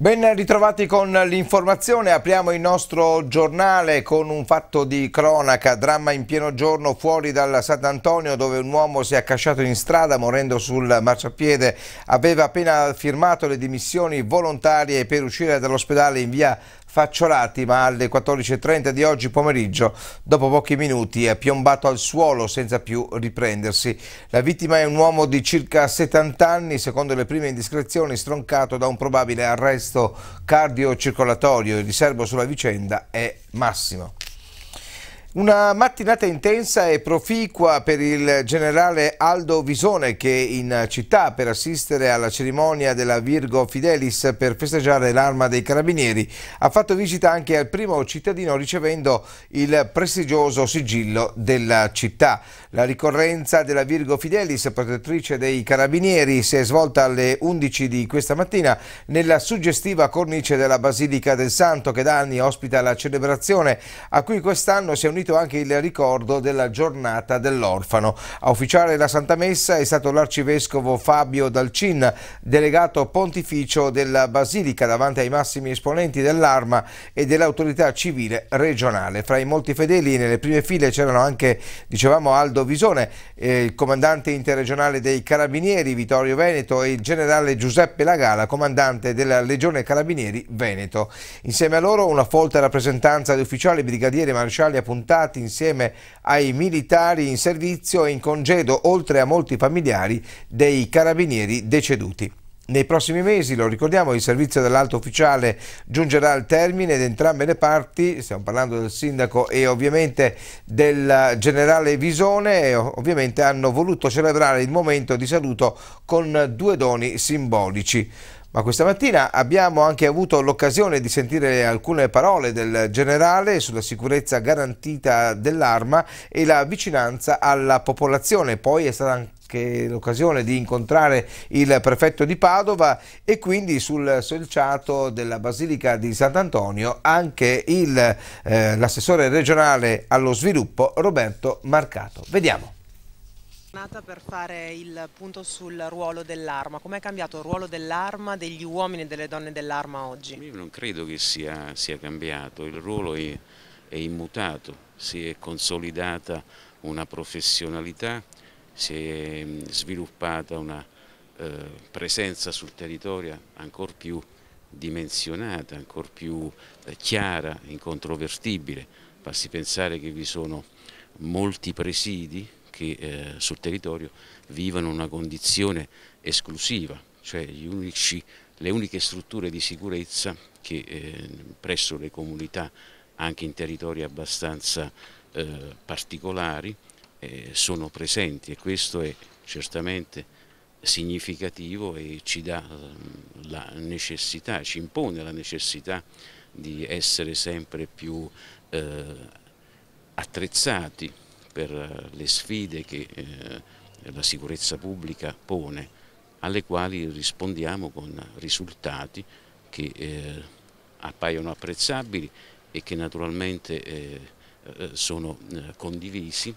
Ben ritrovati con l'informazione, apriamo il nostro giornale con un fatto di cronaca, dramma in pieno giorno fuori dal Sant'Antonio dove un uomo si è accasciato in strada morendo sul marciapiede, aveva appena firmato le dimissioni volontarie per uscire dall'ospedale in via Facciolati, ma alle 14.30 di oggi pomeriggio, dopo pochi minuti, è piombato al suolo senza più riprendersi. La vittima è un uomo di circa 70 anni, secondo le prime indiscrezioni stroncato da un probabile arresto cardiocircolatorio. Il riservo sulla vicenda è massimo. Una mattinata intensa e proficua per il generale Aldo Visone che è in città per assistere alla cerimonia della Virgo Fidelis per festeggiare l'arma dei carabinieri. Ha fatto visita anche al primo cittadino ricevendo il prestigioso sigillo della città. La ricorrenza della Virgo Fidelis, protettrice dei carabinieri, si è svolta alle 11 di questa mattina nella suggestiva cornice della Basilica del Santo che da anni ospita la celebrazione a cui quest'anno si è unito riunito anche il ricordo della giornata dell'orfano. A ufficiare la Santa Messa è stato l'arcivescovo Fabio Dalcin, delegato pontificio della Basilica davanti ai massimi esponenti dell'Arma e dell'autorità civile regionale. Fra i molti fedeli nelle prime file c'erano anche, dicevamo, Aldo Visone, eh, il comandante interregionale dei Carabinieri Vittorio Veneto e il generale Giuseppe Lagala, comandante della Legione Carabinieri Veneto. Insieme a loro una folta rappresentanza di ufficiali, brigadieri, marescialli appuntati risultati insieme ai militari in servizio e in congedo, oltre a molti familiari dei carabinieri deceduti. Nei prossimi mesi, lo ricordiamo, il servizio dell'alto ufficiale giungerà al termine ed entrambe le parti, stiamo parlando del sindaco e ovviamente del generale Visone, eh, ovviamente hanno voluto celebrare il momento di saluto con due doni simbolici. Ma questa mattina abbiamo anche avuto l'occasione di sentire alcune parole del generale sulla sicurezza garantita dell'arma e la vicinanza alla popolazione. Poi è stata anche che l'occasione di incontrare il prefetto di Padova e quindi sul selciato della Basilica di Sant'Antonio anche eh, l'assessore eh, regionale allo sviluppo Roberto Marcato. Vediamo tornata per fare il punto sul ruolo dell'arma. Com'è cambiato il ruolo dell'arma, degli uomini e delle donne dell'arma oggi? Io non credo che sia, sia cambiato, il ruolo è, è immutato, si è consolidata una professionalità, si è mm, sviluppata una eh, presenza sul territorio ancora più dimensionata, ancora più eh, chiara, incontrovertibile. Basti pensare che vi sono molti presidi che eh, sul territorio vivano una condizione esclusiva, cioè unici, le uniche strutture di sicurezza che eh, presso le comunità anche in territori abbastanza eh, particolari eh, sono presenti e questo è certamente significativo e ci dà mm, la necessità, ci impone la necessità di essere sempre più eh, attrezzati per eh, le sfide che eh, la sicurezza pubblica pone, alle quali rispondiamo con risultati che eh, appaiono apprezzabili e che naturalmente sono condivisi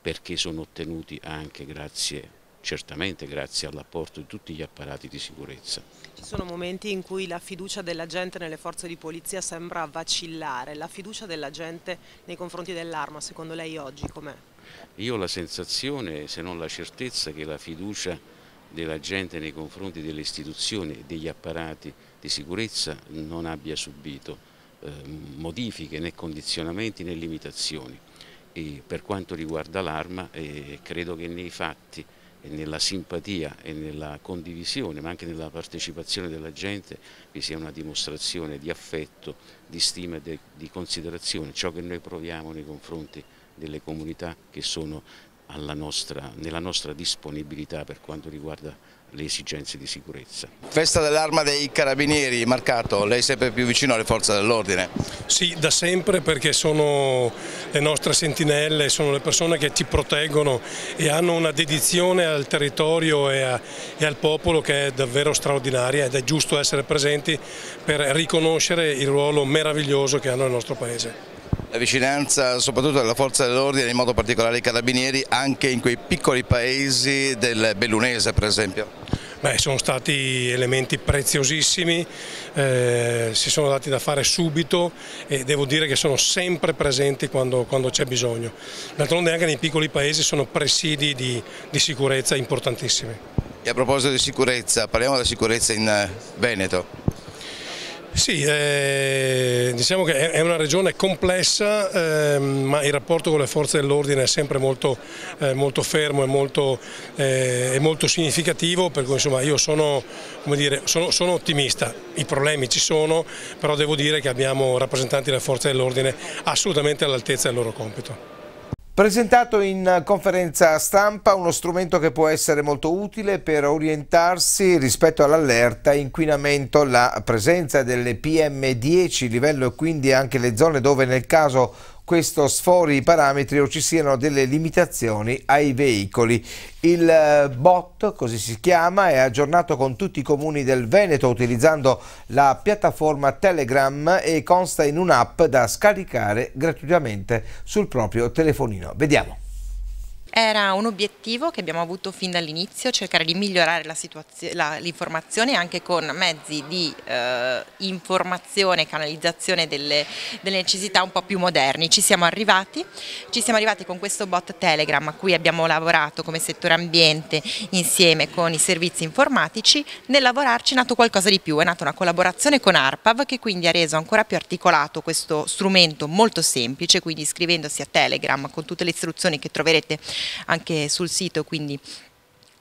perché sono ottenuti anche grazie certamente grazie all'apporto di tutti gli apparati di sicurezza. Ci sono momenti in cui la fiducia della gente nelle forze di polizia sembra vacillare, la fiducia della gente nei confronti dell'arma secondo lei oggi com'è? Io ho la sensazione, se non la certezza, che la fiducia della gente nei confronti delle istituzioni e degli apparati di sicurezza non abbia subito eh, modifiche né condizionamenti né limitazioni. E per quanto riguarda l'arma eh, credo che nei fatti e nella simpatia e nella condivisione, ma anche nella partecipazione della gente, vi sia una dimostrazione di affetto, di stima e di considerazione, ciò che noi proviamo nei confronti delle comunità che sono nostra, nella nostra disponibilità per quanto riguarda le esigenze di sicurezza. Festa dell'arma dei carabinieri, Marcato, lei è sempre più vicino alle forze dell'ordine. Sì, da sempre perché sono le nostre sentinelle, sono le persone che ci proteggono e hanno una dedizione al territorio e, a, e al popolo che è davvero straordinaria ed è giusto essere presenti per riconoscere il ruolo meraviglioso che hanno nel nostro Paese la vicinanza soprattutto della forza dell'ordine, in modo particolare i carabinieri, anche in quei piccoli paesi del Bellunese per esempio? Beh, sono stati elementi preziosissimi, eh, si sono dati da fare subito e devo dire che sono sempre presenti quando, quando c'è bisogno. D'altronde anche nei piccoli paesi sono presidi di, di sicurezza importantissimi. E a proposito di sicurezza, parliamo della sicurezza in eh, Veneto. Sì, eh, diciamo che è una regione complessa, eh, ma il rapporto con le forze dell'ordine è sempre molto, eh, molto fermo e molto, eh, molto, significativo, per cui insomma io sono, dire, sono, sono, ottimista, i problemi ci sono, però devo dire che abbiamo rappresentanti delle forze dell'ordine assolutamente all'altezza del loro compito. Presentato in conferenza stampa uno strumento che può essere molto utile per orientarsi rispetto all'allerta inquinamento, la presenza delle PM10, livello e quindi anche le zone dove nel caso questo sfori i parametri o ci siano delle limitazioni ai veicoli. Il eh, bot, così si chiama, è aggiornato con tutti i comuni del Veneto utilizzando la piattaforma Telegram e consta in un'app da scaricare gratuitamente sul proprio telefonino. Vediamo. Era un obiettivo che abbiamo avuto fin dall'inizio, cercare di migliorare l'informazione anche con mezzi di eh, informazione e canalizzazione delle, delle, necessità un po' più moderni. Ci siamo arrivati, ci siamo arrivati con questo bot Telegram a cui abbiamo lavorato come settore ambiente insieme con i servizi informatici, nel lavorarci è nato qualcosa di più, è nata una collaborazione con ARPAV che quindi ha reso ancora più articolato questo strumento molto semplice, quindi iscrivendosi a Telegram con tutte le istruzioni che troverete anche sul sito, quindi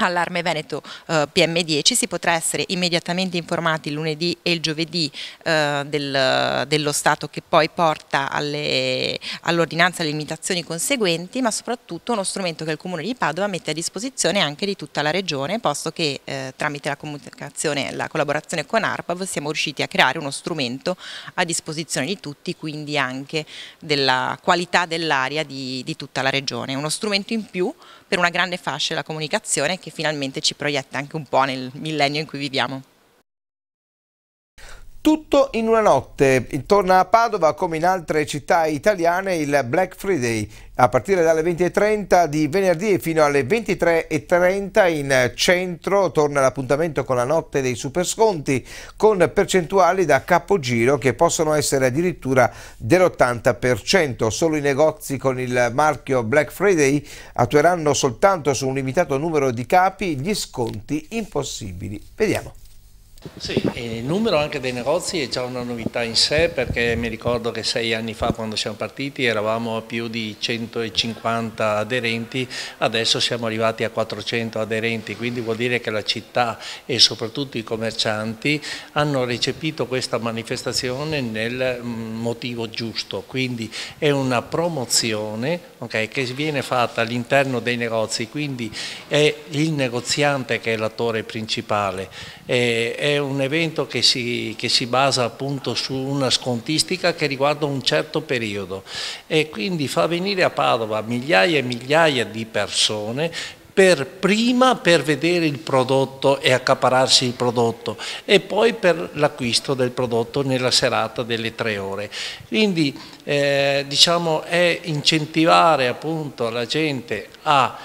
Allarme Veneto eh, PM10 si potrà essere immediatamente informati il lunedì e il giovedì eh, del, dello Stato che poi porta all'ordinanza all le limitazioni conseguenti ma soprattutto uno strumento che il Comune di Padova mette a disposizione anche di tutta la Regione posto che eh, tramite la comunicazione la collaborazione con ARPAV siamo riusciti a creare uno strumento a disposizione di tutti quindi anche della qualità dell'aria di, di tutta la Regione, uno strumento in più per una grande fascia della comunicazione che finalmente ci proietta anche un po' nel millennio in cui viviamo. Tutto in una notte. Torna a Padova come in altre città italiane il Black Friday a partire dalle 20.30 di venerdì fino alle 23.30 in centro torna l'appuntamento con la notte dei super sconti con percentuali da capogiro che possono essere addirittura dell'80%. Solo i negozi con il marchio Black Friday attueranno soltanto su un limitato numero di capi gli sconti impossibili. Vediamo. Sì, il numero anche dei negozi è già una novità in sé perché mi ricordo che sei anni fa quando siamo partiti eravamo a più di 150 aderenti, adesso siamo arrivati a 400 aderenti, quindi vuol dire che la città e soprattutto i commercianti hanno recepito questa manifestazione nel mm, motivo giusto, quindi è una promozione okay, che viene fatta all'interno dei negozi, quindi è il negoziante che è l'attore principale. È, è è un evento che si, che si, basa appunto su una scontistica che riguarda un certo periodo e quindi fa venire a Padova migliaia e migliaia di persone per prima per vedere il prodotto e accapararsi il prodotto e poi per l'acquisto del prodotto nella serata delle tre ore. Quindi eh, diciamo è incentivare appunto la gente a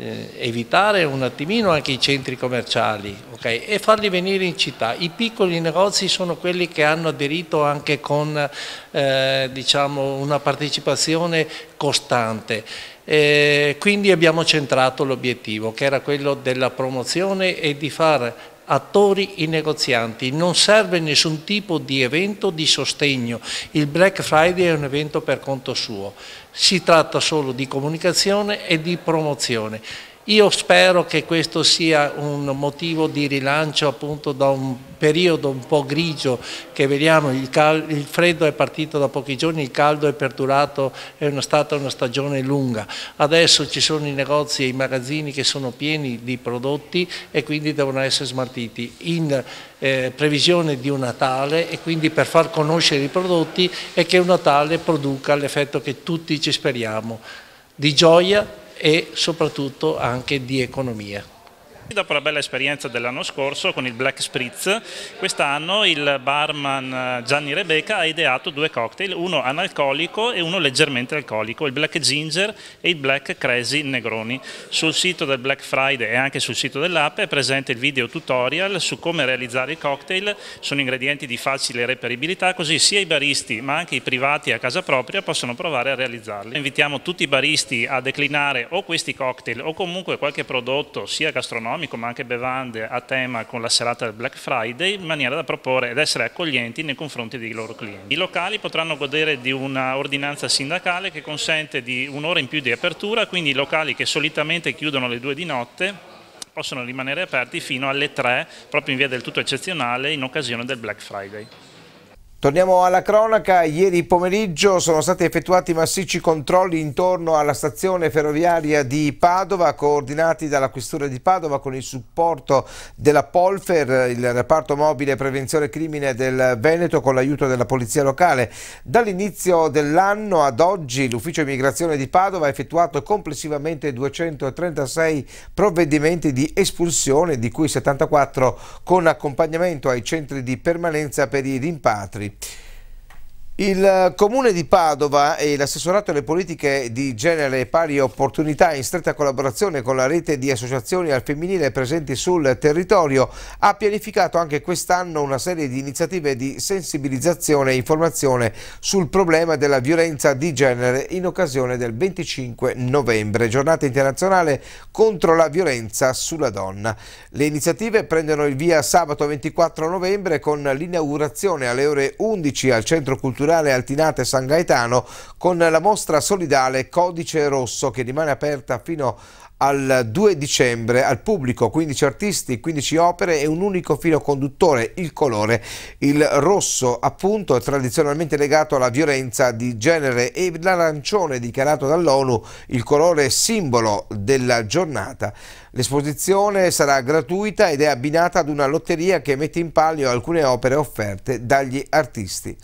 eh, evitare un attimino anche i centri commerciali okay? e farli venire in città. I piccoli negozi sono quelli che hanno aderito anche con eh, diciamo una partecipazione costante. Eh, quindi abbiamo centrato l'obiettivo che era quello della promozione e di far attori i negozianti, non serve nessun tipo di evento di sostegno, il Black Friday è un evento per conto suo, si tratta solo di comunicazione e di promozione. Io spero che questo sia un motivo di rilancio appunto da un periodo un po' grigio che vediamo, il, il freddo è partito da pochi giorni, il caldo è perdurato, è una stata una stagione lunga. Adesso ci sono i negozi e i magazzini che sono pieni di prodotti e quindi devono essere smaltiti in eh, previsione di un Natale e quindi per far conoscere i prodotti e che un Natale produca l'effetto che tutti ci speriamo di gioia e soprattutto anche di economia. Dopo la bella esperienza dell'anno scorso con il Black Spritz, quest'anno il barman eh, Gianni Rebecca ha ideato due cocktail, uno analcolico e uno leggermente alcolico, il Black Ginger e il Black Crazy Negroni. Sul sito del Black Friday e anche sul sito dell'app è presente il video tutorial su come realizzare i cocktail, sono ingredienti di facile reperibilità così sia i baristi ma anche i privati a casa propria possono provare a realizzarli. Invitiamo tutti i baristi a declinare o questi cocktail o comunque qualche prodotto sia gastronomico gastronomico ma anche bevande a tema con la serata del Black Friday in maniera da proporre ed essere accoglienti nei confronti dei loro clienti. I locali potranno godere di una ordinanza sindacale che consente di un'ora in più di apertura, quindi i locali che solitamente chiudono alle due di notte possono rimanere aperti fino alle tre, proprio in via del tutto eccezionale in occasione del Black Friday. Torniamo alla cronaca, ieri pomeriggio sono stati effettuati massicci controlli intorno alla stazione ferroviaria di Padova coordinati dalla Questura di Padova con il supporto della Polfer, il reparto mobile prevenzione crimine del Veneto con l'aiuto della polizia locale. Dall'inizio dell'anno ad oggi l'ufficio immigrazione di Padova ha effettuato complessivamente 236 provvedimenti di espulsione di cui 74 con accompagnamento ai centri di permanenza per i rimpatri. everybody. Il Comune di Padova e l'Assessorato alle politiche di genere e pari opportunità in stretta collaborazione con la rete di associazioni al femminile presenti sul territorio ha pianificato anche quest'anno una serie di iniziative di sensibilizzazione e informazione sul problema della violenza di genere in occasione del 25 novembre, giornata internazionale contro la violenza sulla donna. Le iniziative prendono il via sabato 24 novembre con l'inaugurazione alle ore 11 al Centro Culturale culturale Altinate San Gaetano con la mostra solidale Codice Rosso che rimane aperta fino al 2 dicembre al pubblico 15 artisti, 15 opere e un unico filo conduttore, il colore, il rosso appunto è tradizionalmente legato alla violenza di genere e l'arancione dichiarato dall'ONU il colore simbolo della giornata. L'esposizione sarà gratuita ed è abbinata ad una lotteria che mette in palio alcune opere offerte dagli artisti.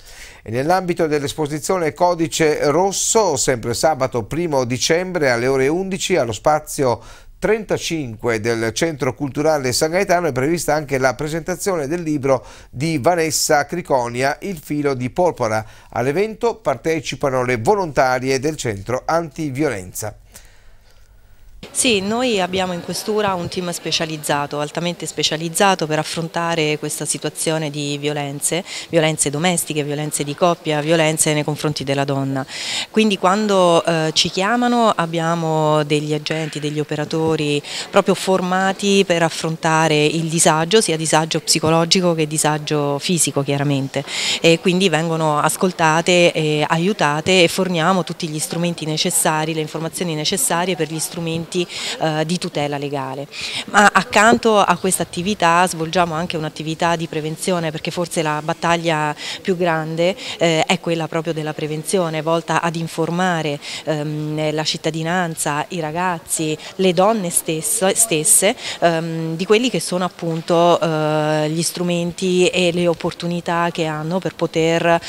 E nell'ambito dell'esposizione Codice Rosso, sempre sabato 1 dicembre alle ore 11 allo spazio 35 del Centro Culturale San Gaetano è prevista anche la presentazione del libro di Vanessa Criconia, Il filo di porpora. All'evento partecipano le volontarie del Centro Antiviolenza. Sì, noi abbiamo in questura un team specializzato, altamente specializzato per affrontare questa situazione di violenze, violenze domestiche, violenze di coppia, violenze nei confronti della donna. Quindi quando eh, ci chiamano abbiamo degli agenti, degli operatori proprio formati per affrontare il disagio, sia disagio psicologico che disagio fisico chiaramente. E quindi vengono ascoltate, e aiutate e forniamo tutti gli strumenti necessari, le informazioni necessarie per gli strumenti strumenti eh, di tutela legale. Ma accanto a questa attività svolgiamo anche un'attività di prevenzione perché forse la battaglia più grande eh, è quella proprio della prevenzione volta ad informare ehm, la cittadinanza, i ragazzi, le donne stesse, stesse ehm, di quelli che sono appunto eh, gli strumenti e le opportunità che hanno per poter eh,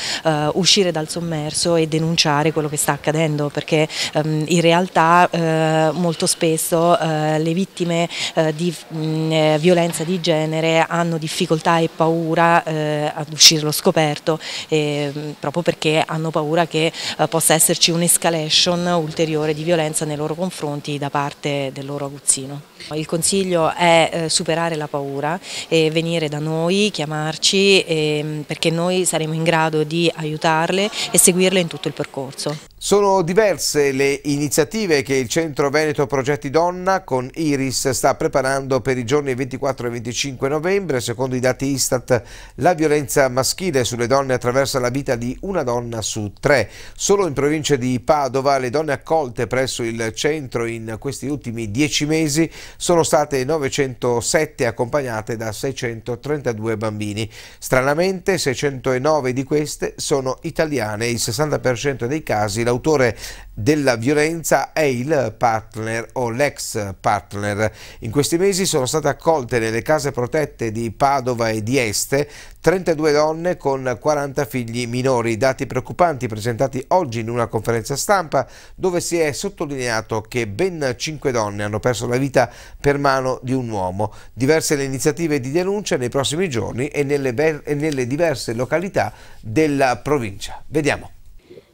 uscire dal sommerso e denunciare quello che sta accadendo perché ehm, in realtà eh, molto spesso spesso eh, le vittime eh, di mh, mm, eh, violenza di genere hanno difficoltà e paura eh, ad uscire allo scoperto mm, proprio perché hanno paura che eh, possa esserci un'escalation ulteriore di violenza nei loro confronti da parte del loro aguzzino. Il consiglio è eh, superare la paura e venire da noi, chiamarci mm, perché noi saremo in grado di aiutarle e seguirle in tutto il percorso. Sono diverse le iniziative che il Centro Veneto Progetti Donna con Iris sta preparando per i giorni 24 e 25 novembre. Secondo i dati Istat, la violenza maschile sulle donne attraversa la vita di una donna su tre. Solo in provincia di Padova le donne accolte presso il centro in questi ultimi dieci mesi sono state 907 accompagnate da 632 bambini. Stranamente 609 di queste sono italiane e il 60% dei casi l'autore della violenza è il partner o l'ex partner. In questi mesi sono state accolte nelle case protette di Padova e di Este 32 donne con 40 figli minori, dati preoccupanti presentati oggi in una conferenza stampa dove si è sottolineato che ben 5 donne hanno perso la vita per mano di un uomo. Diverse le iniziative di denuncia nei prossimi giorni e nelle, e nelle diverse località della provincia. Vediamo.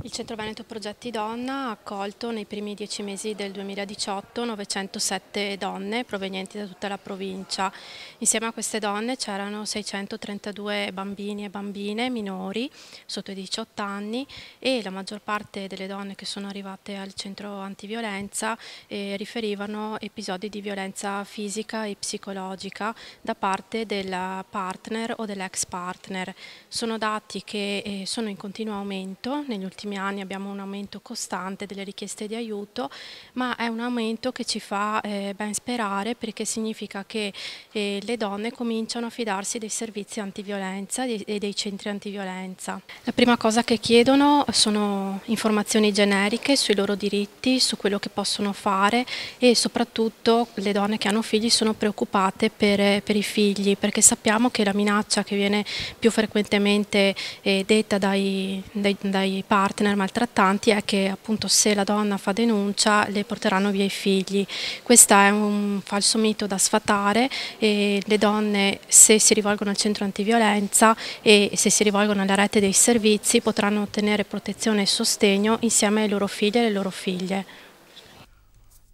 Il Centro Veneto Progetti Donna ha accolto nei primi dieci mesi del 2018 907 donne provenienti da tutta la provincia. Insieme a queste donne c'erano 632 bambini e bambine minori sotto i 18 anni e la maggior parte delle donne che sono arrivate al centro antiviolenza eh, riferivano episodi di violenza fisica e psicologica da parte del partner o dell'ex partner. Sono dati che eh, sono in continuo aumento negli ultimi ultimi anni abbiamo un aumento costante delle richieste di aiuto, ma è un aumento che ci fa eh, ben sperare perché significa che eh, le donne cominciano a fidarsi dei servizi antiviolenza e dei centri antiviolenza. La prima cosa che chiedono sono informazioni generiche sui loro diritti, su quello che possono fare e soprattutto le donne che hanno figli sono preoccupate per, per i figli perché sappiamo che la minaccia che viene più frequentemente eh, detta dai, dai, dai partner partner maltrattanti è che appunto se la donna fa denuncia le porteranno via i figli. Questo è un falso mito da sfatare e le donne se si rivolgono al centro antiviolenza e se si rivolgono alla rete dei servizi potranno ottenere protezione e sostegno insieme ai loro figli e alle loro figlie.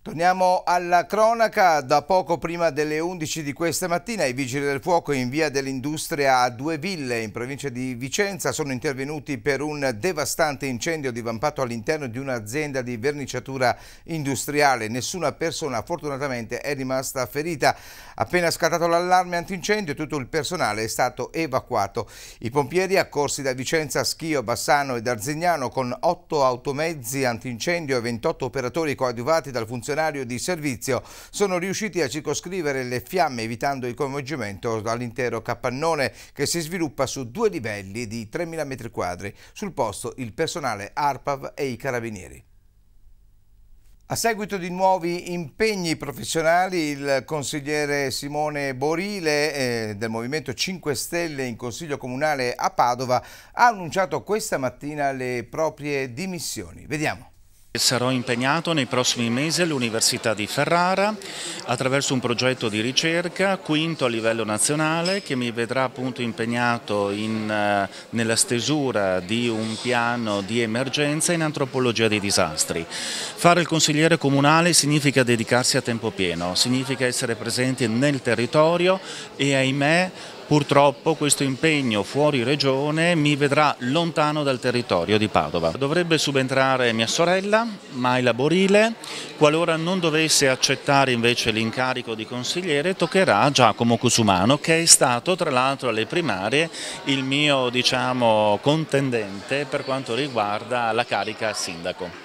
Torniamo alla cronaca. Da poco prima delle 11 di questa mattina i vigili del fuoco in via dell'Industria a Due Ville in provincia di Vicenza sono intervenuti per un devastante incendio divampato all'interno di un'azienda di verniciatura industriale. Nessuna persona fortunatamente è rimasta ferita. Appena scattato l'allarme antincendio tutto il personale è stato evacuato. I pompieri accorsi da Vicenza, Schio, Bassano e Darzignano con 8 automezzi antincendio e 28 operatori coadiuvati dal funzionario operario di servizio sono riusciti a circoscrivere le fiamme evitando il coinvolgimento dall'intero capannone che si sviluppa su due livelli di 3.000 m2. Sul posto il personale ARPAV e i carabinieri. A seguito di nuovi impegni professionali, il consigliere Simone Borile eh, del Movimento 5 Stelle in Consiglio Comunale a Padova ha annunciato questa mattina le proprie dimissioni. Vediamo sarò impegnato nei prossimi mesi all'Università di Ferrara attraverso un progetto di ricerca, quinto a livello nazionale, che mi vedrà appunto impegnato in, eh, nella stesura di un piano di emergenza in antropologia dei disastri. Fare il consigliere comunale significa dedicarsi a tempo pieno, significa essere presenti nel territorio e ahimè Purtroppo questo impegno fuori regione mi vedrà lontano dal territorio di Padova. Dovrebbe subentrare mia sorella, Maila Borile, qualora non dovesse accettare invece l'incarico di consigliere toccherà Giacomo Cusumano che è stato tra l'altro alle primarie il mio diciamo, contendente per quanto riguarda la carica sindaco.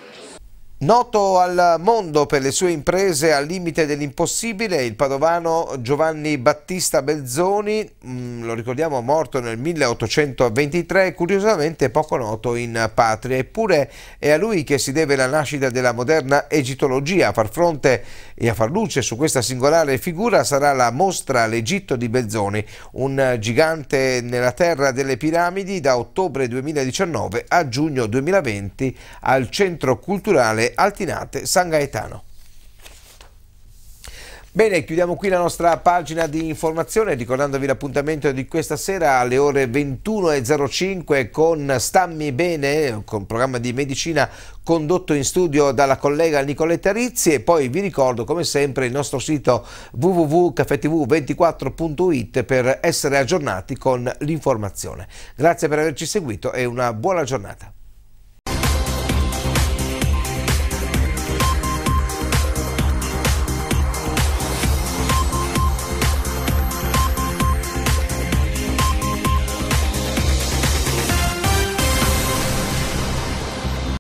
Noto al mondo per le sue imprese al limite dell'impossibile, il padovano Giovanni Battista Belzoni, mm, lo ricordiamo morto nel 1823, curiosamente poco noto in patria, eppure è a lui che si deve la nascita della moderna egittologia. A far fronte e a far luce su questa singolare figura sarà la mostra L'Egitto di Belzoni, un gigante nella terra delle piramidi da ottobre 2019 a giugno 2020 al Centro Culturale Altinate San Gaetano. Bene, chiudiamo qui la nostra pagina di informazione ricordandovi l'appuntamento di questa sera alle ore 21.05 con Stammi Bene, con programma di medicina condotto in studio dalla collega Nicoletta Rizzi e poi vi ricordo come sempre il nostro sito www.cafetv24.it per essere aggiornati con l'informazione. Grazie per averci seguito e una buona giornata.